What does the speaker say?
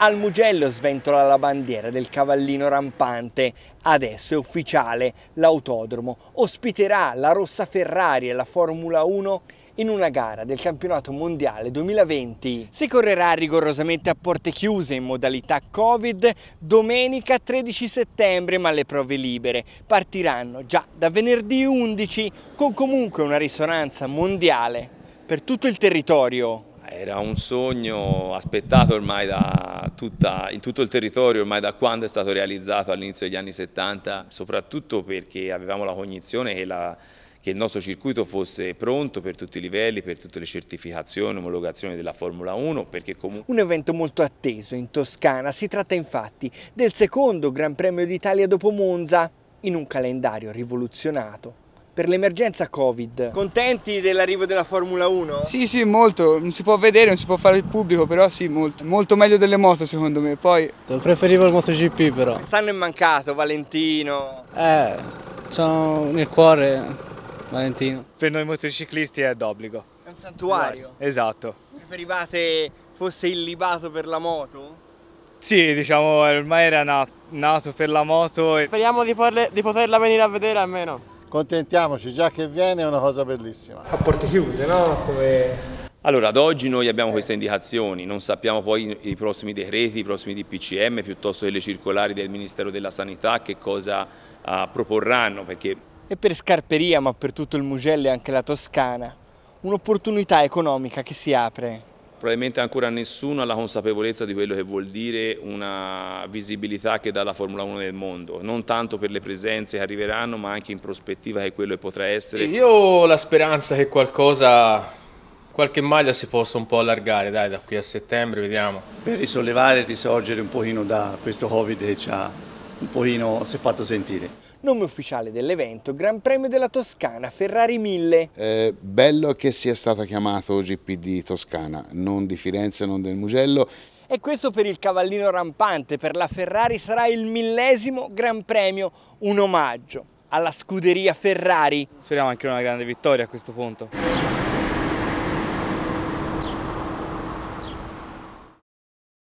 Al Mugello sventola la bandiera del cavallino rampante. Adesso è ufficiale, l'autodromo ospiterà la rossa Ferrari e la Formula 1 in una gara del campionato mondiale 2020. Si correrà rigorosamente a porte chiuse in modalità Covid domenica 13 settembre, ma le prove libere partiranno già da venerdì 11 con comunque una risonanza mondiale per tutto il territorio. Era un sogno aspettato ormai da tutta, in tutto il territorio, ormai da quando è stato realizzato all'inizio degli anni 70, soprattutto perché avevamo la cognizione che, la, che, il nostro circuito fosse pronto per tutti i livelli, per tutte le certificazioni, omologazioni della Formula 1. Comunque... Un evento molto atteso in Toscana, si tratta infatti del secondo Gran Premio d'Italia dopo Monza, in un calendario rivoluzionato per l'emergenza Covid. Contenti dell'arrivo della Formula 1? Sì, sì, molto. Non si può vedere, non si può fare il pubblico, però sì, molto. Molto meglio delle moto secondo me. Poi preferivo il MotoGP però. Quest'anno è mancato Valentino. Eh, c'ho nel cuore Valentino. Per noi motociclisti è d'obbligo. È un santuario. Esatto. Preferivate fosse illibato per la moto? Sì, diciamo ormai era nato, nato per la moto. E... Speriamo di, porle, di poterla venire a vedere almeno contentiamoci, già che viene è una cosa bellissima. A porte chiuse, no? Come... Allora, ad oggi noi abbiamo queste indicazioni, non sappiamo poi i prossimi decreti, i prossimi DPCM, piuttosto che le circolari del Ministero della Sanità, che cosa uh, proporranno. Perché... E per Scarperia, ma per tutto il Mugello e anche la Toscana, un'opportunità economica che si apre probabilmente ancora nessuno ha la consapevolezza di quello che vuol dire una visibilità che dà la Formula 1 nel mondo, non tanto per le presenze che arriveranno, ma anche in prospettiva che quello che potrà essere. Io ho la speranza che qualcosa, qualche maglia si possa un po' allargare, dai, da qui a settembre, vediamo. Per risollevare e risorgere un pochino da questo Covid che ci ha un pochino si è fatto sentire. Nome ufficiale dell'evento, Gran Premio della Toscana, Ferrari 1000. Eh, bello che sia stato chiamato GP di Toscana, non di Firenze, non del Mugello. E questo per il cavallino rampante, per la Ferrari sarà il millesimo Gran Premio, un omaggio alla scuderia Ferrari. Speriamo anche una grande vittoria a questo punto.